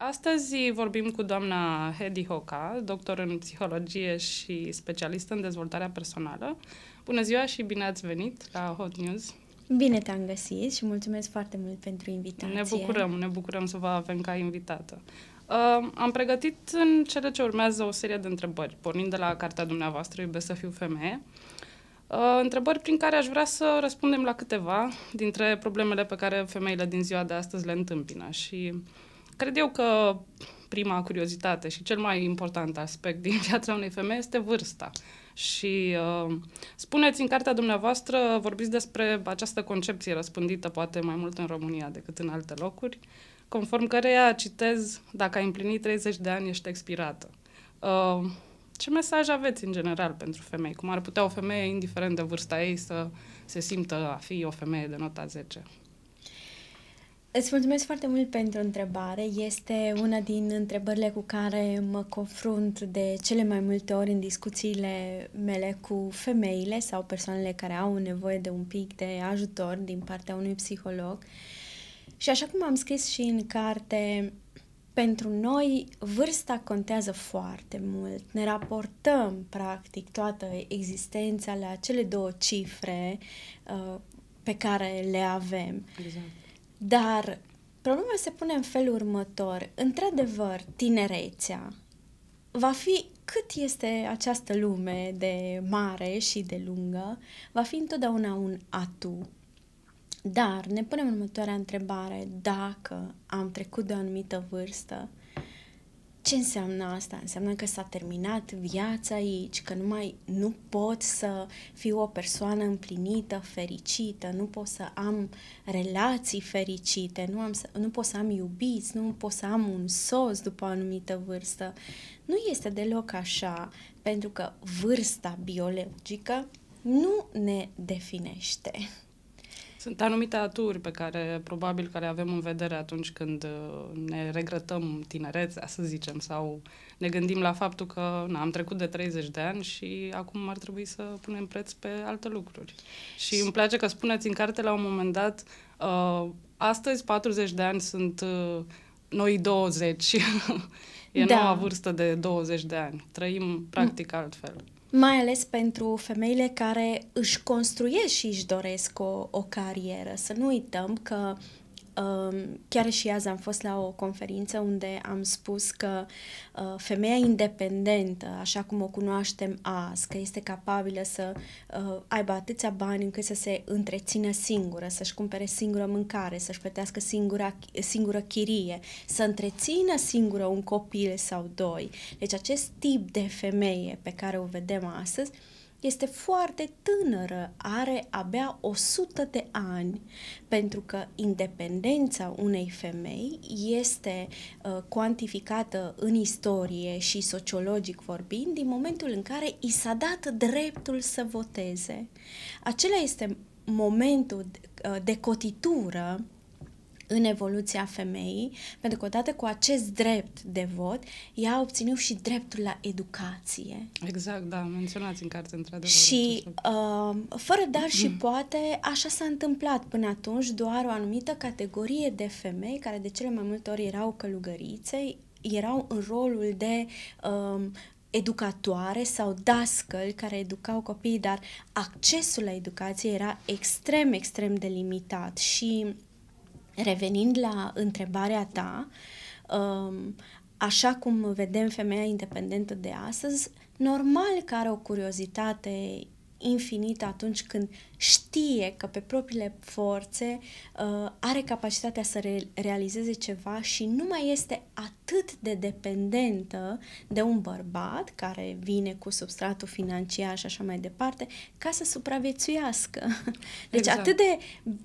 Astăzi vorbim cu doamna Hedy Hoca, doctor în psihologie și specialist în dezvoltarea personală. Bună ziua și bine ați venit la Hot News! Bine te-am găsit și mulțumesc foarte mult pentru invitație. Ne bucurăm, ne bucurăm să vă avem ca invitată. Uh, am pregătit în cele ce urmează o serie de întrebări, pornind de la cartea dumneavoastră Iubesc să fiu femeie. Uh, întrebări prin care aș vrea să răspundem la câteva dintre problemele pe care femeile din ziua de astăzi le întâmpină și uh, Cred eu că prima curiozitate și cel mai important aspect din viața unei femei este vârsta. Și uh, spuneți în cartea dumneavoastră, vorbiți despre această concepție răspândită poate mai mult în România decât în alte locuri, conform căreia citez, dacă ai împlinit 30 de ani, ești expirată. Uh, ce mesaj aveți în general pentru femei? Cum ar putea o femeie, indiferent de vârsta ei, să se simtă a fi o femeie de nota 10? Îți mulțumesc foarte mult pentru întrebare. Este una din întrebările cu care mă confrunt de cele mai multe ori în discuțiile mele cu femeile sau persoanele care au nevoie de un pic de ajutor din partea unui psiholog. Și așa cum am scris și în carte, pentru noi vârsta contează foarte mult. Ne raportăm, practic, toată existența la cele două cifre uh, pe care le avem. Exact. Dar problema se pune în felul următor. Într-adevăr, tinerețea va fi cât este această lume de mare și de lungă, va fi întotdeauna un atu. Dar ne punem următoarea întrebare, dacă am trecut de o anumită vârstă, ce înseamnă asta? Înseamnă că s-a terminat viața aici, că nu mai nu pot să fiu o persoană împlinită, fericită, nu pot să am relații fericite, nu, am să, nu pot să am iubiți, nu pot să am un soț după o anumită vârstă. Nu este deloc așa, pentru că vârsta biologică nu ne definește. Sunt anumite aturi pe care probabil care avem în vedere atunci când uh, ne regretăm tinerețea, să zicem, sau ne gândim la faptul că na, am trecut de 30 de ani și acum ar trebui să punem preț pe alte lucruri. Și îmi place că spuneți în carte la un moment dat, uh, astăzi 40 de ani sunt uh, noi 20. e da. noua vârstă de 20 de ani. Trăim practic mm. altfel mai ales pentru femeile care își construiesc și își doresc o, o carieră. Să nu uităm că Chiar și azi am fost la o conferință unde am spus că ă, femeia independentă, așa cum o cunoaștem azi, că este capabilă să ă, aibă atâția bani încât să se întrețină singură, să-și cumpere singură mâncare, să-și plătească singura, singură chirie, să întrețină singură un copil sau doi. Deci acest tip de femeie pe care o vedem astăzi, este foarte tânără, are abia 100 de ani, pentru că independența unei femei este uh, cuantificată în istorie și sociologic vorbind din momentul în care i s-a dat dreptul să voteze. Acela este momentul uh, de cotitură în evoluția femeii, pentru că odată cu acest drept de vot, ea a obținut și dreptul la educație. Exact, da, menționați în carte, într-adevăr. Și uh, fără dar și poate, așa s-a întâmplat până atunci, doar o anumită categorie de femei, care de cele mai multe ori erau călugărițe, erau în rolul de um, uh, educatoare sau dascăl care educau copiii, dar accesul la educație era extrem, extrem de limitat și Revenind la întrebarea ta, um, așa cum vedem femeia independentă de astăzi, normal că are o curiozitate infinit atunci când știe că pe propriile forțe uh, are capacitatea să re- realizeze ceva și nu mai este atât de dependentă de un bărbat care vine cu substratul financiar și așa mai departe ca să supraviețuiască. Deci exact. atât de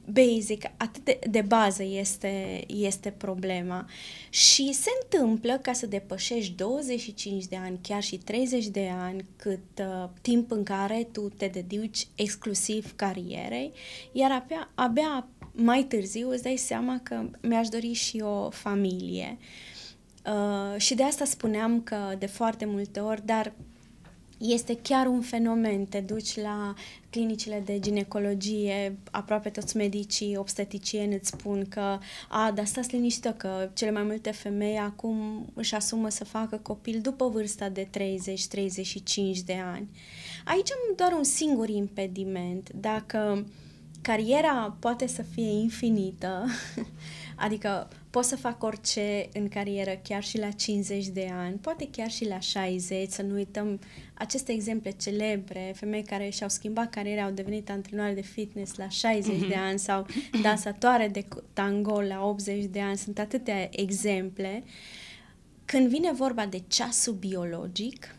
basic, atât de, de bază este, este problema. Și se întâmplă ca să depășești 25 de ani, chiar și 30 de ani, cât uh, timp în care tu te te dedici exclusiv carierei, iar abia, abia mai târziu îți dai seama că mi-aș dori și o familie. Uh, și de asta spuneam că de foarte multe ori, dar este chiar un fenomen. Te duci la clinicile de ginecologie, aproape toți medicii obstetricieni îți spun că, a, dar stați liniștită că cele mai multe femei acum își asumă să facă copil după vârsta de 30-35 de ani. Aici am doar un singur impediment. Dacă cariera poate să fie infinită, adică pot să fac orice în carieră, chiar și la 50 de ani, poate chiar și la 60, să nu uităm aceste exemple celebre, femei care și-au schimbat cariera, au devenit antrenoare de fitness la 60 mm-hmm. de mhm. ani sau dansatoare de tango la 80 de ani, sunt atâtea exemple. Când vine vorba de ceasul biologic,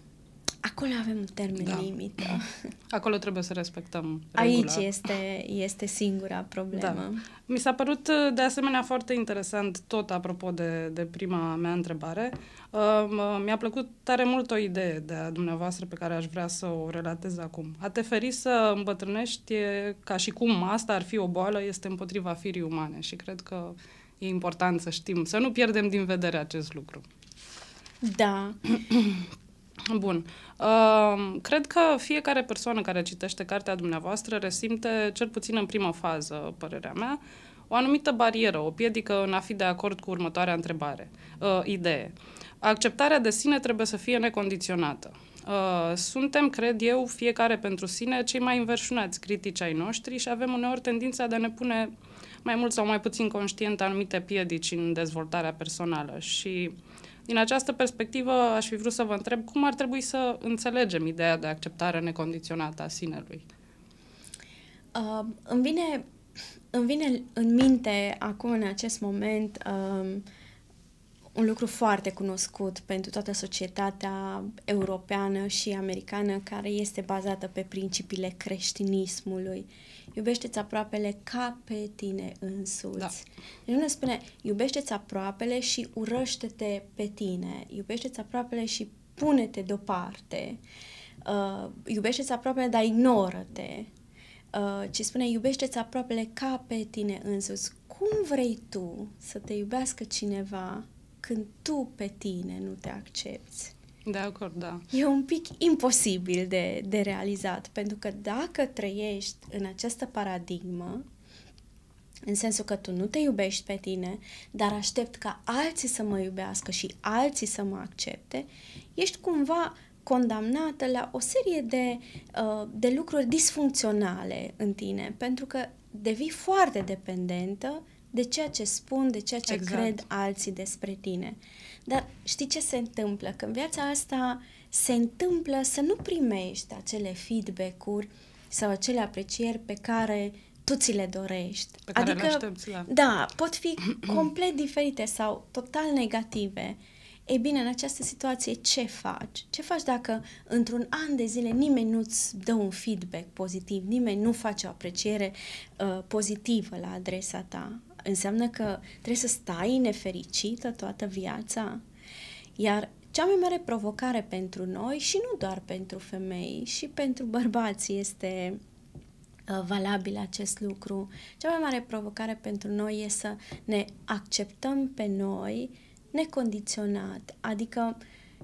acolo avem un termen da. limită. Acolo trebuie să respectăm regula. Aici este, este singura problemă. Da. Mi s-a părut uh, de asemenea foarte interesant, tot apropo de, de prima mea întrebare, uh, mi-a plăcut tare mult o idee de a dumneavoastră pe care aș vrea să o relatez acum. A te feri să îmbătrânești ca și cum asta ar fi o boală, este împotriva firii umane și cred că e important să știm, să nu pierdem din vedere acest lucru. Da. Bun. Cred că fiecare persoană care citește cartea dumneavoastră resimte, cel puțin în prima fază, părerea mea, o anumită barieră, o piedică în a fi de acord cu următoarea întrebare, uh, idee. Acceptarea de sine trebuie să fie necondiționată. Uh, suntem, cred eu, fiecare pentru sine cei mai înverșunați critici ai noștri și avem uneori tendința de a ne pune mai mult sau mai puțin conștient anumite piedici în dezvoltarea personală și uh, din această perspectivă, aș fi vrut să vă întreb cum ar trebui să înțelegem ideea de acceptare necondiționată a sinelui. Uh, îmi, vine, îmi vine în minte acum, în acest moment, uh, un lucru foarte cunoscut pentru toată societatea europeană și americană care este bazată pe principiile creștinismului. Uh, iubește-ți aproapele ca pe tine însuți. Da. Deci nu ne spune, iubește-ți aproapele și urăște-te pe tine, iubește-ți aproapele și pune-te deoparte, uh, iubește-ți aproapele, dar ignoră-te, uh, ci spune, iubește-ți aproapele ca pe tine însuți. Cum vrei tu să te iubească cineva când tu pe tine nu te accepti? De acord, da. E un pic imposibil de, de realizat, pentru că dacă trăiești în această paradigmă, în sensul că tu nu te iubești pe tine, dar aștept ca alții să mă iubească și alții să mă accepte, ești cumva condamnată la o serie de, uh, de lucruri disfuncționale în tine, pentru că devii foarte dependentă de ceea ce spun, de ceea ce exact. cred alții despre tine. Dar știi ce se întâmplă? Că în viața asta se întâmplă să nu primești acele feedback-uri sau acele aprecieri pe care tu ți le dorești. Pe care adică, le aștepți, la... Da. da, pot fi complet diferite sau total negative. Ei bine, în această situație, ce faci? Ce faci dacă într-un an de zile nimeni nu-ți dă un feedback pozitiv, nimeni nu face o apreciere uh, pozitivă la adresa ta? înseamnă că trebuie să stai nefericită toată viața. Iar cea mai mare provocare pentru noi și nu doar pentru femei, și pentru bărbați este uh, valabil acest lucru. Cea mai mare provocare pentru noi e să ne acceptăm pe noi necondiționat. Adică,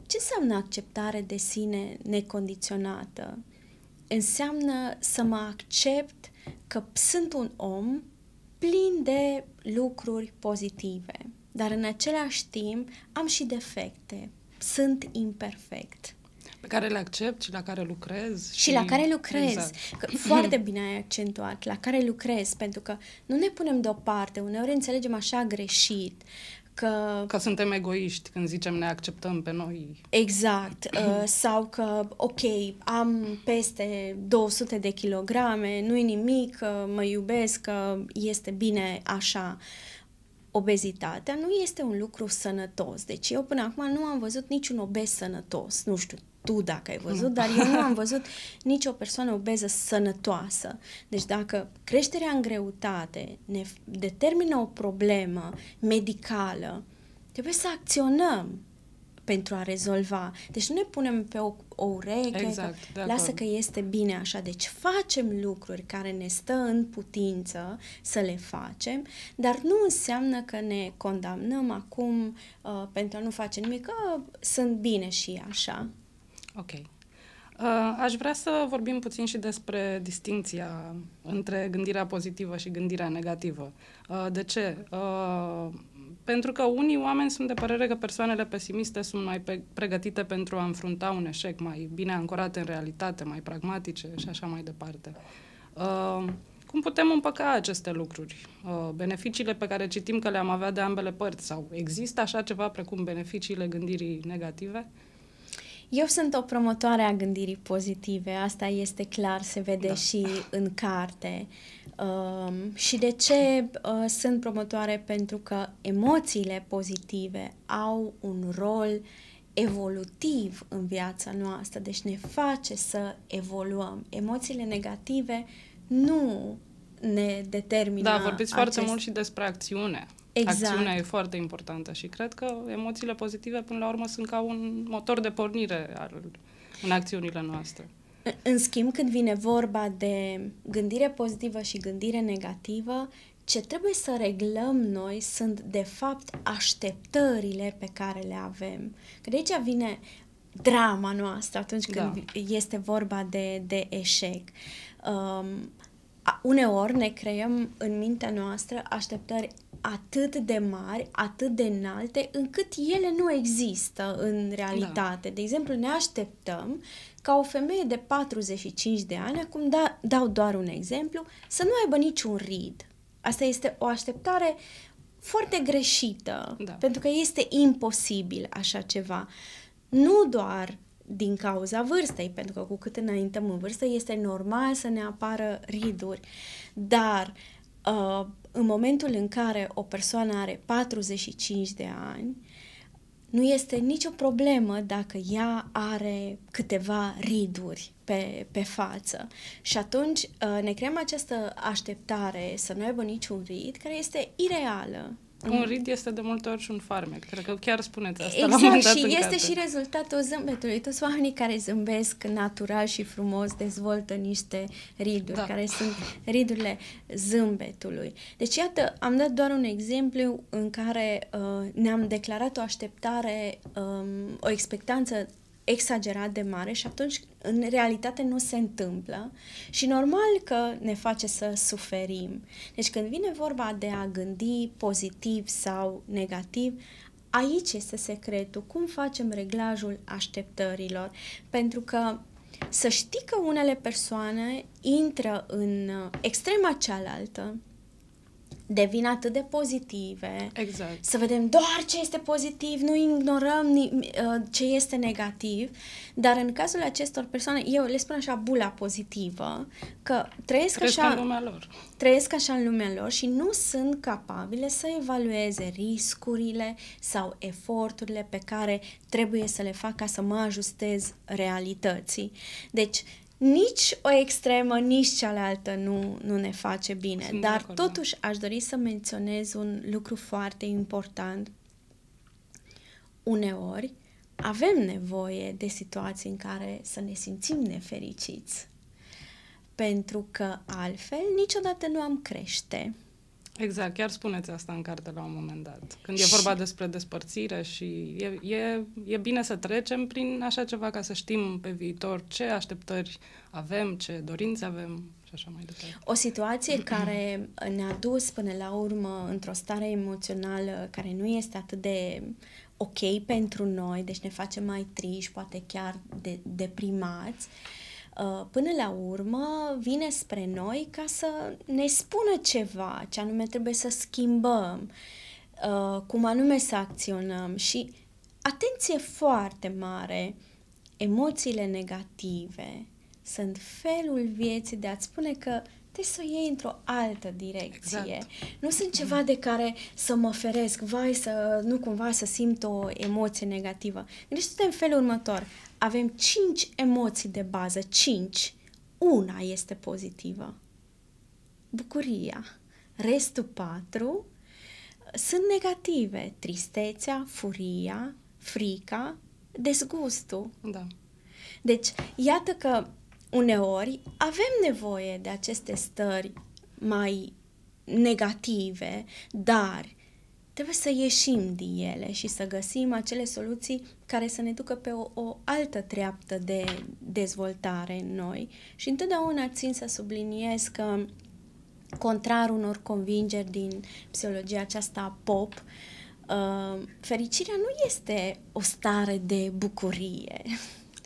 ce înseamnă acceptare de sine necondiționată? Înseamnă să mă accept că sunt un om plin de lucruri pozitive, dar în același timp am și defecte. Sunt imperfect. Pe care le accept și la care lucrez. Și, și la care lucrez. Exact. foarte bine ai accentuat, la care lucrez, pentru că nu ne punem deoparte, uneori înțelegem așa greșit că... Că suntem egoiști când zicem ne acceptăm pe noi. Exact. Uh, sau că, ok, am peste 200 de kilograme, nu-i nimic, uh, mă iubesc, uh, este bine așa. Obezitatea nu este un lucru sănătos. Deci eu până acum nu am văzut niciun obez sănătos. Nu știu, tu dacă ai văzut, mm. dar eu nu am văzut nicio persoană obeză sănătoasă. Deci dacă creșterea în greutate ne determină o problemă medicală, trebuie să acționăm pentru a rezolva. Deci nu ne punem pe o, o ureche, exact, că, lasă că este bine așa. Deci facem lucruri care ne stă în putință să le facem, dar nu înseamnă că ne condamnăm acum uh, pentru a nu face nimic, că sunt bine și așa. Ok. Uh, aș vrea să vorbim puțin și despre distinția între gândirea pozitivă și gândirea negativă. Uh, de ce? Uh, pentru că unii oameni sunt de părere că persoanele pesimiste sunt mai pregătite pentru a înfrunta un eșec, mai bine ancorate în realitate, mai pragmatice și așa mai departe. Cum putem împăca aceste lucruri? Beneficiile pe care citim că le-am avea de ambele părți sau există așa ceva precum beneficiile gândirii negative? Uh, eu sunt o promotoare a gândirii pozitive, asta este clar, se vede da. și în carte. Um, și de ce uh, sunt promotoare? Pentru că emoțiile pozitive au un rol evolutiv în viața noastră, deci ne face să evoluăm. Emoțiile negative nu ne determină. Da, vorbiți acest... foarte mult și despre acțiune. Exact. Acțiunea e foarte importantă și cred că emoțiile pozitive, până la urmă, sunt ca un motor de pornire al, în acțiunile noastre. În schimb, când vine vorba de gândire pozitivă și gândire negativă, ce trebuie să reglăm noi sunt, de fapt, așteptările pe care le avem. Că de aici vine drama noastră atunci da. când da. este vorba de, de eșec. Um, uneori ne creăm în mintea noastră așteptări atât de mari, atât de înalte, încât ele nu există în realitate. Da. De exemplu, ne așteptăm ca o femeie de 45 de ani, acum da, dau doar un exemplu, să nu aibă niciun rid. Asta este o așteptare foarte greșită, da. pentru că este imposibil așa ceva. Nu doar din cauza vârstei, pentru că cu cât înaintăm în vârstă este normal să ne apară riduri, dar uh, în momentul în care o persoană are 45 de ani, nu este nicio problemă dacă ea are câteva riduri pe, pe față. Și atunci uh, ne creăm această așteptare să nu aibă niciun rid, care este ireală un mm. rid este de multe ori și un farmec. Cred că chiar spuneți asta exact, la și este carte. și rezultatul zâmbetului. Toți oamenii care zâmbesc natural și frumos dezvoltă niște riduri, da. care sunt ridurile zâmbetului. Deci, iată, am dat doar un exemplu în care uh, ne-am declarat o așteptare, um, o expectanță exagerat de mare și atunci în realitate nu se întâmplă și normal că ne face să suferim. Deci când vine vorba de a gândi pozitiv sau negativ, aici este secretul, cum facem reglajul așteptărilor, pentru că să știi că unele persoane intră în uh, extrema cealaltă, devin atât de pozitive. Exact. Să vedem doar ce este pozitiv, nu ignorăm ni, uh, ce este negativ, dar în cazul acestor persoane, eu le spun așa bula pozitivă, că trăiesc, trăiesc așa în lumea lor. Trăiesc așa în lumea lor și nu sunt capabile să evalueze riscurile sau eforturile pe care trebuie să le fac ca să mă ajustez realității. Deci, nici o extremă, nici cealaltă nu, nu ne face bine. Sunt dar acolo. Da. totuși aș dori să menționez un lucru foarte important. Uneori avem nevoie de situații în care să ne simțim nefericiți, pentru că altfel niciodată nu am crește. Exact, chiar spuneți asta în carte la un moment dat. Când și... e vorba despre despărțire și e, e, e bine să trecem prin așa ceva ca să știm pe viitor ce așteptări avem, ce dorințe avem și așa mai departe. O situație care ne-a dus până la urmă într-o stare emoțională care nu este atât de ok pentru noi, deci ne face mai triși, poate chiar de, deprimați, uh, Uh, până la urmă vine spre noi ca să ne spună ceva, ce anume trebuie să schimbăm, uh, cum anume să acționăm și atenție foarte mare, emoțiile negative sunt felul vieții de a-ți spune că te să o iei într-o altă direcție. Exact. Nu sunt ceva de care să mă feresc, vai, să nu cumva să simt o emoție negativă. Deci, în felul următor avem cinci emoții de bază, cinci. Una este pozitivă. Bucuria. Restul patru sunt negative. Tristețea, furia, frica, dezgustul. Da. Deci, iată că uneori avem nevoie de aceste stări mai negative, dar trebuie să ieșim din ele și să găsim acele soluții care să ne ducă pe o, o altă treaptă de dezvoltare în noi. Și întotdeauna țin să subliniez că, contrar unor convingeri din psihologia aceasta pop, uh, fericirea nu este o stare de bucurie.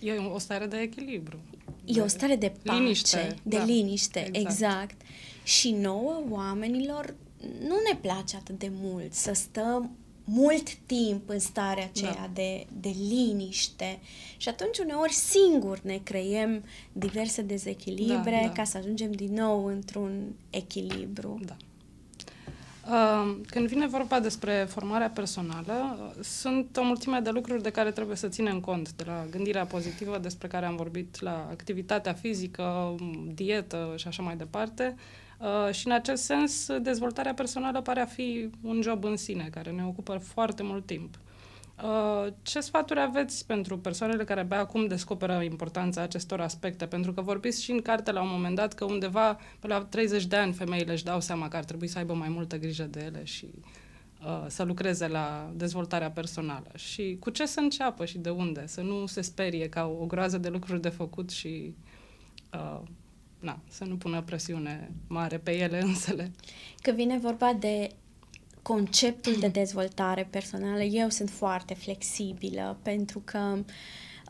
E o stare de echilibru. E o stare de pace, liniște, de da, liniște, exact. exact. Și nouă, oamenilor, nu ne place atât de mult să stăm mult timp în starea da. aceea da. de, de liniște și atunci uneori singur ne creiem diverse dezechilibre da, da. ca să ajungem din nou într-un echilibru. Da. Când vine vorba despre formarea personală, sunt o mulțime de lucruri de care trebuie să ținem cont, de la gândirea pozitivă despre care am vorbit, la activitatea fizică, dietă și așa mai departe, Uh, și în acest sens, dezvoltarea personală pare a fi un job în sine, care ne ocupă foarte mult timp. Uh, ce sfaturi aveți pentru persoanele care abia acum descoperă importanța acestor aspecte? Pentru că vorbiți și în carte la un moment dat că undeva pe la 30 de ani femeile își dau seama că ar trebui să aibă mai multă grijă de ele și uh, să lucreze la dezvoltarea personală. Și cu ce să înceapă și de unde? Să nu se sperie ca o groază de lucruri de făcut și uh, na, să nu pună presiune mare pe ele însele. Că vine vorba de conceptul de dezvoltare personală, eu sunt foarte flexibilă pentru că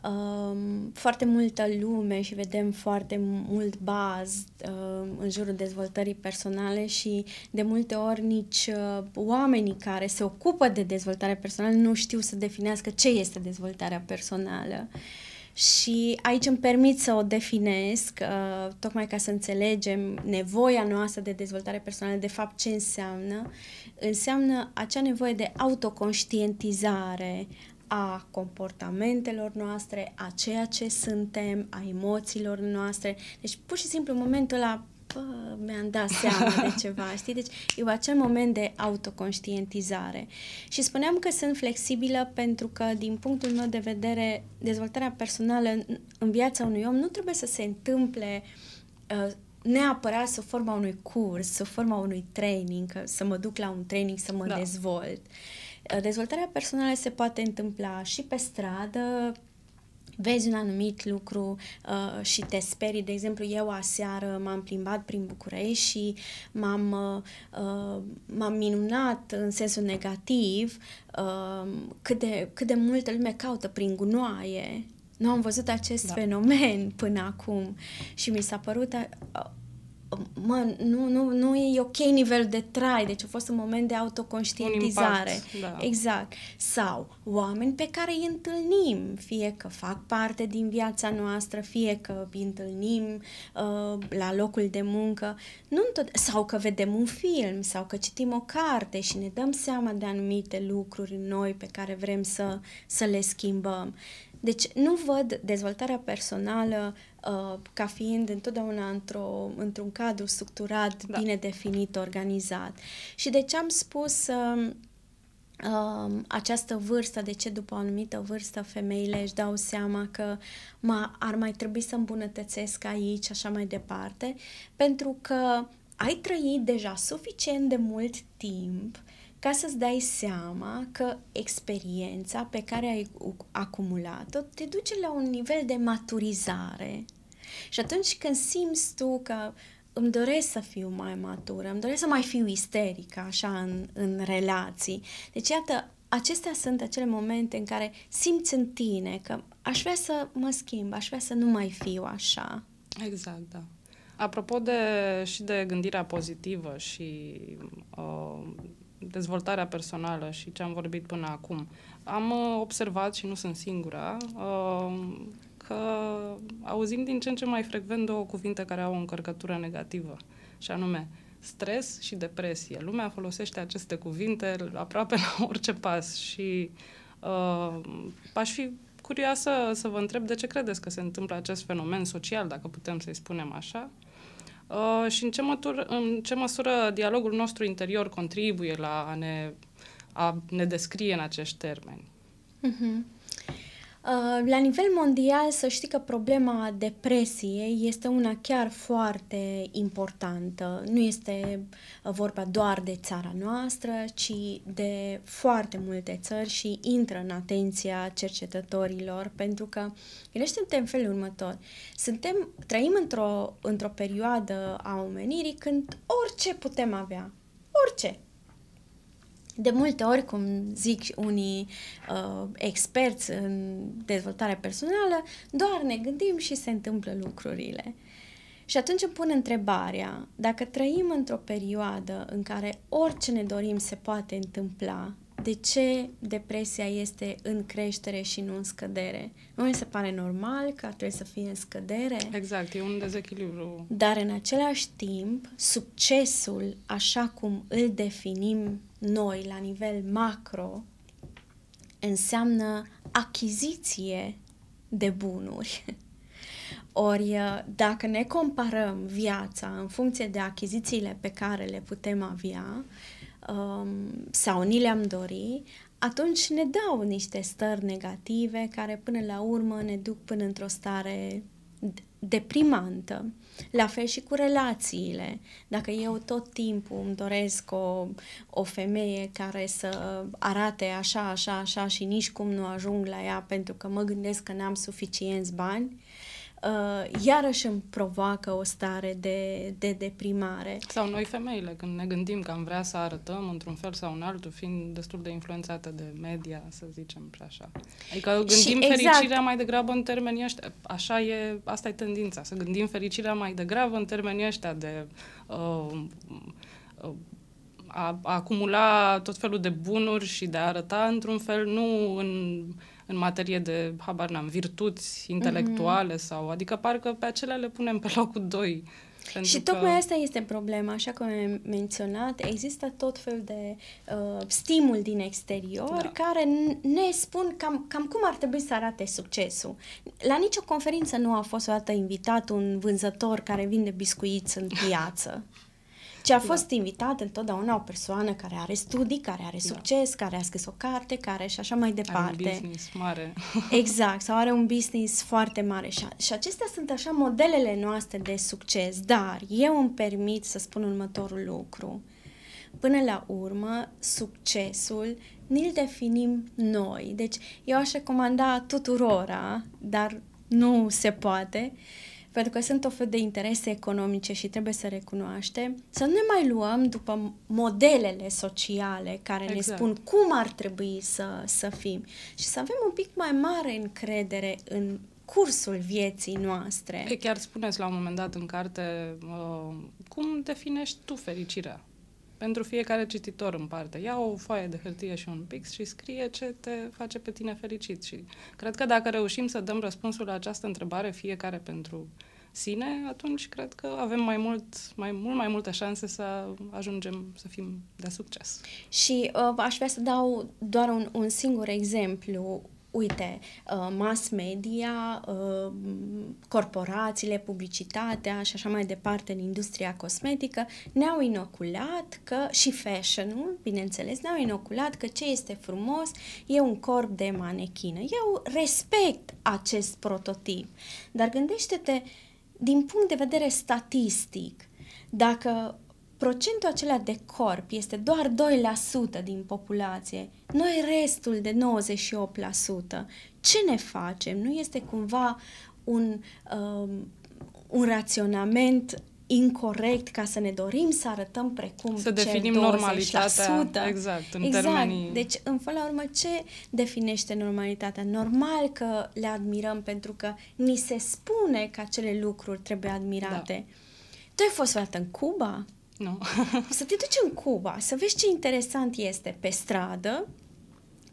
um, foarte multă lume și vedem foarte mult baz um, în jurul dezvoltării personale și de multe ori nici uh, oamenii care se ocupă de dezvoltarea personală nu știu să definească ce este dezvoltarea personală. Uh, și aici îmi permit să o definesc, uh, tocmai ca să înțelegem nevoia noastră de dezvoltare personală, de fapt ce înseamnă. Înseamnă acea nevoie de autoconștientizare a comportamentelor noastre, a ceea ce suntem, a emoțiilor noastre. Deci, pur și simplu, în momentul ăla bă, mi-am dat seama de ceva, știi? Deci e acel moment de autoconștientizare. Și spuneam că sunt flexibilă pentru că, din punctul meu de vedere, dezvoltarea personală în, în viața unui om nu trebuie să se întâmple uh, neapărat sub forma unui curs, sub forma unui training, că să mă duc la un training să mă da. dezvolt. Uh, dezvoltarea personală se poate întâmpla și pe stradă, vezi un anumit lucru uh, și te sperii. De exemplu, eu aseară m-am plimbat prin București și m-am, uh, uh, m-am minunat în sensul negativ uh, cât, de, cât de multă lume caută prin gunoaie. Nu am văzut acest da. fenomen până acum și mi s-a părut... A, uh, mă, nu, nu, nu e ok nivel de trai, deci a fost un moment de autoconștientizare. Impact, da. Exact. Sau oameni pe care îi întâlnim, fie că fac parte din viața noastră, fie că îi întâlnim uh, la locul de muncă, nu tot, sau că vedem un film, sau că citim o carte și ne dăm seama de anumite lucruri noi pe care vrem să, să le schimbăm. Deci nu văd dezvoltarea personală uh, ca fiind întotdeauna într-o, într-un cadru structurat, da. bine definit, organizat. Și de ce am spus... Uh, Uh, această vârstă, de ce după o anumită vârstă femeile își dau seama că ma, ar mai trebui să îmbunătățesc aici, așa mai departe, pentru că ai trăit deja suficient de mult timp ca să-ți dai seama că experiența pe care ai acumulat-o te duce la un nivel de maturizare. Și atunci când simți tu că îmi doresc să fiu mai matură, îmi doresc să mai fiu isterică, așa, în, în relații. Deci, iată, acestea sunt acele momente în care simți în tine că aș vrea să mă schimb, aș vrea să nu mai fiu așa. Exact, da. Apropo de și de gândirea pozitivă și uh, dezvoltarea personală și ce am vorbit până acum. Am uh, observat, și nu sunt singura, uh, că auzim din ce în ce mai frecvent două cuvinte care au o încărcătură negativă, și anume stres și depresie. Lumea folosește aceste cuvinte aproape la orice pas și uh, aș fi curioasă să vă întreb de ce credeți că se întâmplă acest fenomen social, dacă putem să-i spunem așa, Uh, și în ce, mătur, în ce măsură dialogul nostru interior contribuie la a ne, a ne descrie în acești termeni. Uh-huh. Uh, la nivel mondial, să știi că problema depresiei este una chiar foarte importantă. Nu este uh, vorba doar de țara noastră, ci de foarte multe țări și intră în atenția cercetătorilor, pentru că gândește-te în felul următor. Suntem, trăim într-o, într-o perioadă a omenirii când orice putem avea, orice, de multe ori, cum zic unii uh, experți în dezvoltare personală, doar ne gândim și se întâmplă lucrurile. Și atunci îmi pun întrebarea, dacă trăim într-o perioadă în care orice ne dorim se poate întâmpla, de ce depresia este în creștere și nu în scădere? Nu mi se pare normal că trebuie să fie în scădere? Exact, e un dezechilibru. Dar în același timp, succesul, așa cum îl definim noi, la nivel macro, înseamnă achiziție de bunuri. Ori uh, dacă ne comparăm viața în funcție de achizițiile pe care le putem avea um, sau ni le-am dori, atunci ne dau niște stări negative care până la urmă ne duc până într-o stare deprimantă. La fel și cu relațiile. Dacă eu tot timpul îmi doresc o, o femeie care să arate așa, așa, așa și nici cum nu ajung la ea pentru că mă gândesc că n-am suficienți bani, uh, uh, iarăși îmi provoacă o stare de, de deprimare. Sau noi femeile, când ne gândim că am vrea să arătăm într-un fel sau în altul, fiind destul de influențată de media, să zicem așa. Adică gândim și, exact. mai degrabă în termenii ăștia. Așa e, asta e tendința, să gândim fericirea mai degrabă în termenii ăștia de uh, uh, a, a acumula tot felul de bunuri și de a arăta într-un fel, nu în în materie de, habar n-am, virtuți intelectuale mm-hmm. sau, adică parcă pe acelea le punem pe locul 2. Și și tocmai asta este problema, așa cum am menționat, există tot fel de uh, stimul din exterior da. care ne spun cam, cam cum ar trebui să arate succesul. La nicio conferință nu a fost o dată invitat un vânzător care vinde biscuiți în piață. Ce a da. fost da. invitat întotdeauna o persoană care are studii, care are da. succes, da. care a scris o carte, care și așa mai departe. Are un business mare. exact, sau are un business foarte mare. Și, a, și acestea sunt așa modelele noastre de succes, dar eu îmi permit să spun următorul lucru. Până la urmă, succesul ni-l definim noi. Deci eu aș recomanda tuturora, dar nu se poate, uh, pentru că sunt o fel de interese economice și trebuie să recunoaștem, să nu ne mai luăm după modelele sociale care exact. ne spun cum ar trebui să, să fim și să avem un pic mai mare încredere în cursul vieții noastre. E păi chiar spuneți la un moment dat în carte uh, cum definești tu fericirea? pentru fiecare cititor în parte. Ia o foaie de hârtie și un pix și scrie ce te face pe tine fericit. Și cred că dacă reușim să dăm răspunsul la această întrebare fiecare pentru sine, atunci cred că avem mai mult, mai mult mai multe șanse să ajungem să fim de succes. Și uh, aș vrea să dau doar un, un singur exemplu uite, uh, mass media, uh, corporațiile, publicitatea și așa mai departe în industria cosmetică ne-au inoculat că și fashion-ul, bineînțeles, ne-au inoculat că ce este frumos e un corp de manechină. Eu respect acest prototip, dar gândește-te din punct de vedere statistic, dacă procentul acela de corp este doar 2% din populație, noi restul de 98%, ce ne facem? Nu este cumva un, um, un raționament incorrect ca să ne dorim să arătăm precum Să definim 20%. normalitatea, exact, în exact. termenii... Deci, în fel la urmă, ce definește normalitatea? Normal că le admirăm pentru că ni se spune că acele lucruri trebuie admirate. Da. Tu ai fost vreodată în Cuba? Nu. să te duci în Cuba, să vezi ce interesant este pe stradă,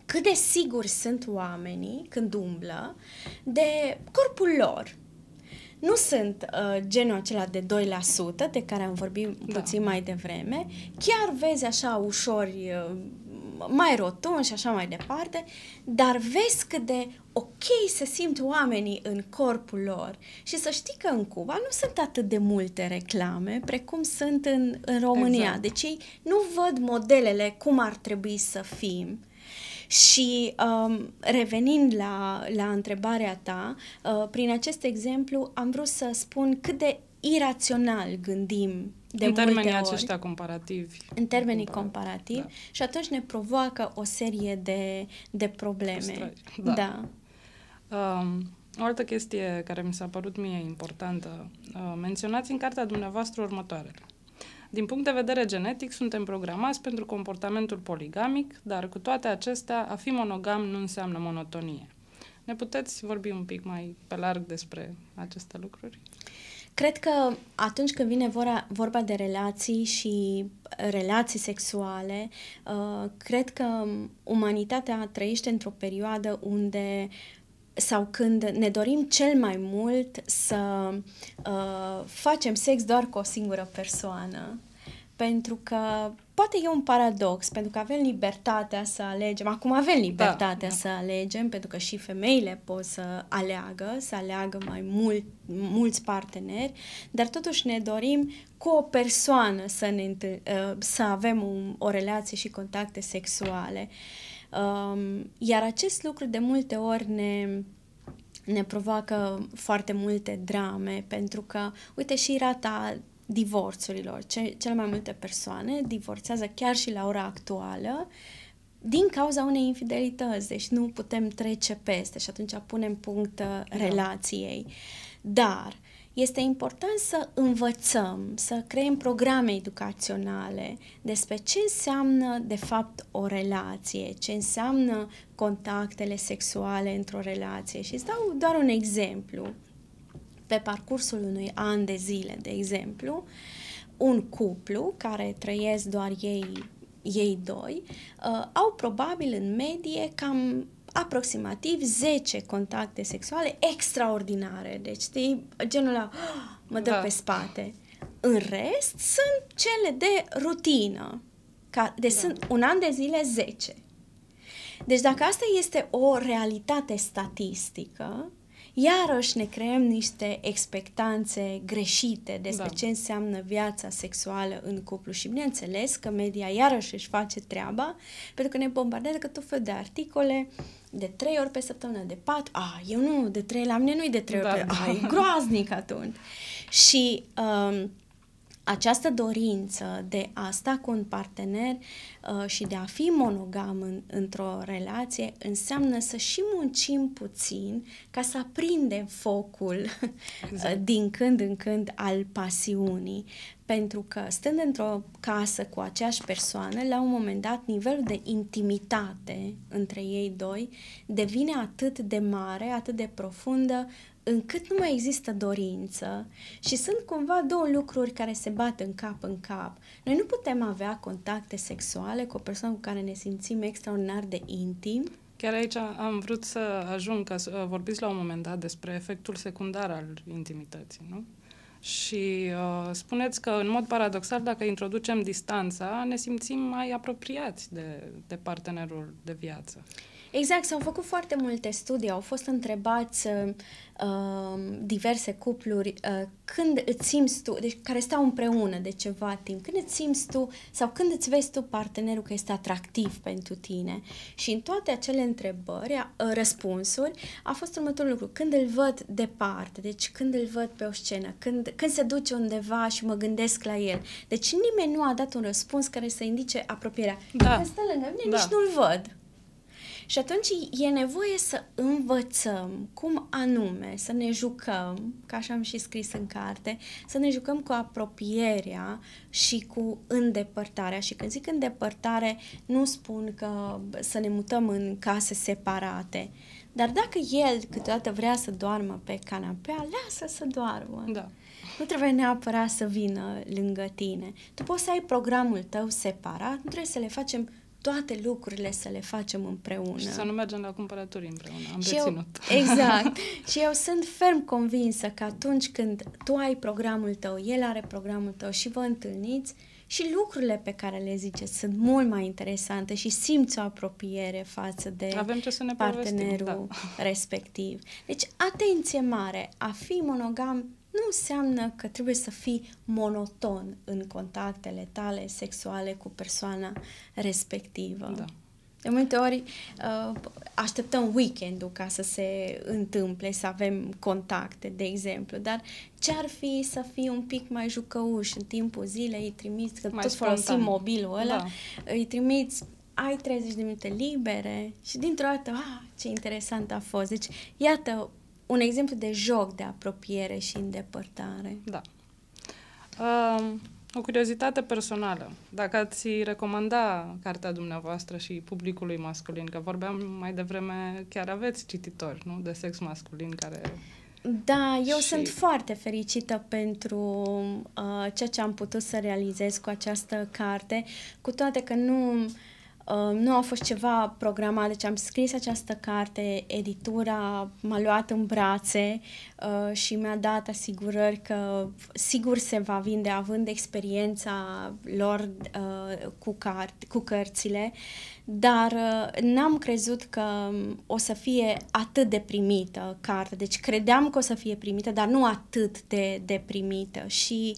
cât de siguri sunt oamenii când umblă de corpul lor. Nu sunt uh, genul acela de 2% de care am vorbit da. puțin mai devreme. Chiar vezi așa ușor uh, mai rotund și așa mai departe, dar vezi cât de ok se simt oamenii în corpul lor. Și să știi că în Cuba nu sunt atât de multe reclame precum sunt în, în România. Exact. Deci ei nu văd modelele cum ar trebui să fim. Și um, revenind la, la întrebarea ta, uh, prin acest exemplu am vrut să spun cât de irațional gândim de în termenii aceștia comparativi. În termenii da, comparativi da. și atunci ne provoacă o serie de, de probleme. Da. da. Um, o altă chestie care mi s-a părut mie importantă. Uh, menționați în cartea dumneavoastră următoarele. Din punct de vedere genetic, suntem programați pentru comportamentul poligamic, dar cu toate acestea, a fi monogam nu înseamnă monotonie. Ne puteți vorbi un pic mai pe larg despre aceste lucruri? Cred că atunci când vine vorba, vorba de relații și uh, relații sexuale, uh, cred că umanitatea trăiește într-o perioadă unde sau când ne dorim cel mai mult să uh, facem sex doar cu o singură persoană, pentru că poate e un paradox, pentru că avem libertatea să alegem, acum avem da, libertatea da, să alegem, pentru că și femeile pot să aleagă, să aleagă mai mult, mulți parteneri, dar totuși ne dorim cu o persoană să, ne, uh, să avem un, o relație și contacte sexuale. Um, iar acest lucru de multe ori ne ne provoacă foarte multe drame, pentru că, uite, și rata divorțurilor. Ce, cele mai multe persoane divorțează chiar și la ora actuală din cauza unei infidelități, deci nu putem trece peste și atunci punem punct uh, da. relației. Dar este important să învățăm, să creăm programe educaționale despre ce înseamnă de fapt o relație, ce înseamnă contactele sexuale într-o relație. Și îți dau doar un exemplu pe parcursul unui an de zile, de exemplu, un cuplu care trăiesc doar ei, ei doi, uh, au probabil în medie cam aproximativ 10 contacte sexuale extraordinare. Deci, știi, genul ăla oh, mă dă da. pe spate. În rest, sunt cele de rutină. Ca, deci da. sunt un an de zile 10. Deci dacă asta este o realitate statistică, iarăși ne creăm niște expectanțe greșite despre da. ce înseamnă viața sexuală în cuplu și bineînțeles că media iarăși își face treaba pentru că ne bombardează cu tot felul de articole de trei ori pe săptămână, de pat, a, eu nu, de trei la mine nu-i de trei da, ori pe, da. a, e groaznic atunci. Și um, această dorință de a sta cu un partener uh, și de a fi monogam în, într-o relație înseamnă să și muncim puțin ca să aprindem focul exact. Uh, din când în când al pasiunii. Pentru că stând într-o casă cu aceeași persoană, la un moment dat nivelul de intimitate între ei doi devine atât de mare, atât de profundă, încât nu mai există dorință și sunt cumva două lucruri care se bat în cap în cap. Noi nu putem avea contacte sexuale cu o persoană cu care ne simțim extraordinar de intim. Chiar aici am vrut să ajung, că uh, vorbiți la un moment dat despre efectul secundar al intimității, nu? Și uh, spuneți că, în mod paradoxal, dacă introducem distanța, ne simțim mai apropiați de, de partenerul de viață. Exact, s-au făcut foarte multe studii, au fost întrebați uh, um, diverse cupluri uh, când îți simți tu, deci care stau împreună de ceva timp, când îți simți tu sau când îți vezi tu partenerul că este atractiv pentru tine. Și în toate acele întrebări, uh, răspunsuri, a fost următorul lucru. Când îl văd departe, deci când îl văd pe o scenă, când, când se duce undeva și mă gândesc la el. Deci nimeni nu a dat un răspuns care să indice apropierea. Da. Când stă lângă mine, da. nici nu-l văd. Și atunci e nevoie să învățăm cum anume să ne jucăm, ca așa am și scris în carte, să ne jucăm cu apropierea și cu îndepărtarea. Și când zic îndepărtare, nu spun că să ne mutăm în case separate, dar dacă el câteodată vrea să doarmă pe canapea, lasă să doarmă. Da. Nu trebuie neapărat să vină lângă tine. Tu poți să ai programul tău separat, nu trebuie să le facem toate lucrurile să le facem împreună. Și să nu mergem la cumpărături împreună, am și reținut. Eu, exact. și eu sunt ferm convinsă că atunci când tu ai programul tău, el are programul tău și vă întâlniți, și lucrurile pe care le ziceți sunt mult mai interesante și simți o apropiere față de Avem ce să ne partenerul da. respectiv. Deci, atenție mare, a fi monogam nu înseamnă că trebuie să fii monoton în contactele tale sexuale cu persoana respectivă. Da. De multe ori uh, așteptăm weekendul ca să se întâmple, să avem contacte, de exemplu, dar ce ar fi să fii un pic mai jucăuș în timpul zilei, îi trimiți, că mai tot folosim mobilul ăla, da. îi trimiți ai 30 de minute libere și dintr-o dată, ah, ce interesant a fost. Deci, iată un exemplu de joc de apropiere și îndepărtare. Da. Um, o curiozitate personală. Dacă ați recomanda cartea dumneavoastră și publicului masculin, că vorbeam mai devreme, chiar aveți cititori, nu? De sex masculin care... Da, eu și... sunt foarte fericită pentru uh, ceea ce am putut să realizez cu această carte, cu toate că nu nu a fost ceva programat, deci am scris această carte, editura m-a luat în brațe uh, și mi-a dat asigurări că sigur se va vinde având experiența lor uh, cu, car- cu cărțile, dar uh, n-am crezut că um, o să fie atât de primită cartea. Deci credeam că o să fie primită, dar nu atât de, de primită. Și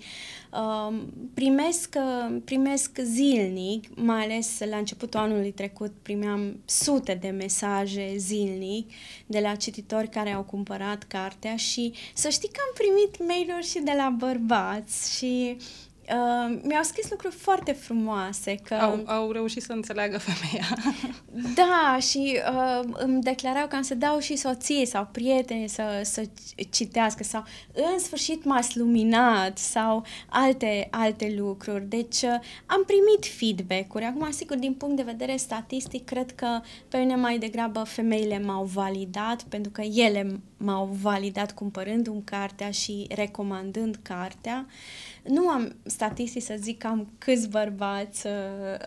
um, primesc, uh, primesc zilnic, mai ales la începutul anului trecut, primeam sute de mesaje zilnic de la cititori care au cumpărat cartea și să știi că am primit mail-uri și de la bărbați și uh, Uh, mi-au scris lucruri foarte frumoase. Că... Au, au reușit să înțeleagă femeia. da, și uh, îmi declarau că am să dau și soții sau prieteni să, să citească sau în sfârșit m-ați luminat sau alte, alte lucruri. Deci uh, am primit feedback-uri. Acum, sigur, din punct de vedere statistic, cred că pe mine mai degrabă femeile m-au validat pentru că ele m-au validat cumpărându-mi cartea și recomandând cartea. Nu am statistici să zic cam câți bărbați uh,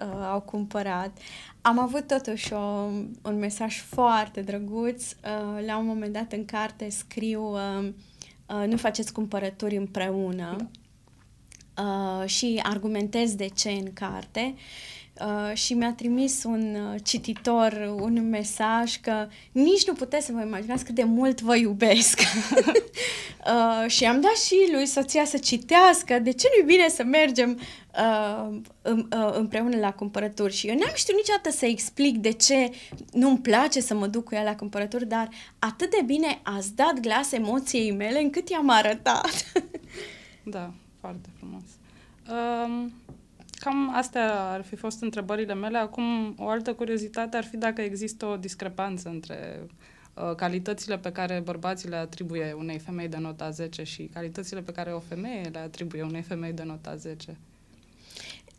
uh, au cumpărat. Am avut totuși o, un mesaj foarte drăguț. Uh, la un moment dat în carte scriu uh, uh, nu faceți cumpărături împreună. Da. Uh, și argumentez de ce în carte Uh, și mi-a trimis un uh, cititor un mesaj că nici nu puteți să vă imaginați cât de mult vă iubesc. uh, și am dat și lui soția să citească de ce nu-i bine să mergem uh, uh, împreună la cumpărături. Și eu n-am știut niciodată să explic de ce nu-mi place să mă duc cu ea la cumpărături, dar atât de bine ați dat glas emoției mele încât i-am arătat. da, foarte frumos. Um... Cam astea ar fi fost întrebările mele. Acum, o altă curiozitate ar fi dacă există o discrepanță între uh, calitățile pe care bărbații le atribuie unei femei de nota 10 și calitățile pe care o femeie le atribuie unei femei de nota 10.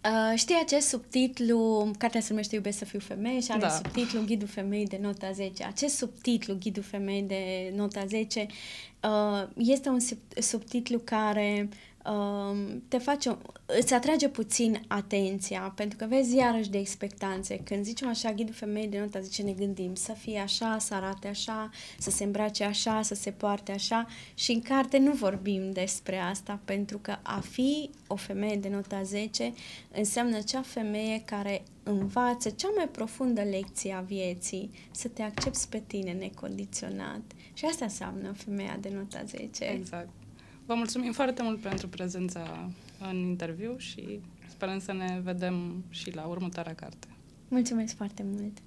Uh, știi acest subtitlu, cartea se numește Iubesc să fiu femeie și are da. subtitlu Ghidul femei de nota 10. Acest subtitlu, Ghidul femei de nota 10, uh, este un subtitlu care Um, te face, îți atrage puțin atenția, pentru că vezi iarăși de expectanțe. Când zicem așa, ghidul femei de notă zice ne gândim să fie așa, să arate așa, să se îmbrace așa, să se poarte așa și în carte nu vorbim despre asta, pentru că a fi o femeie de nota 10 înseamnă cea femeie care învață cea mai profundă lecție a vieții, să te accepti pe tine necondiționat. Și asta înseamnă femeia de nota 10. Exact. Vă mulțumim foarte mult pentru prezența în interviu și sperăm să ne vedem și la următoarea carte. Mulțumesc foarte mult!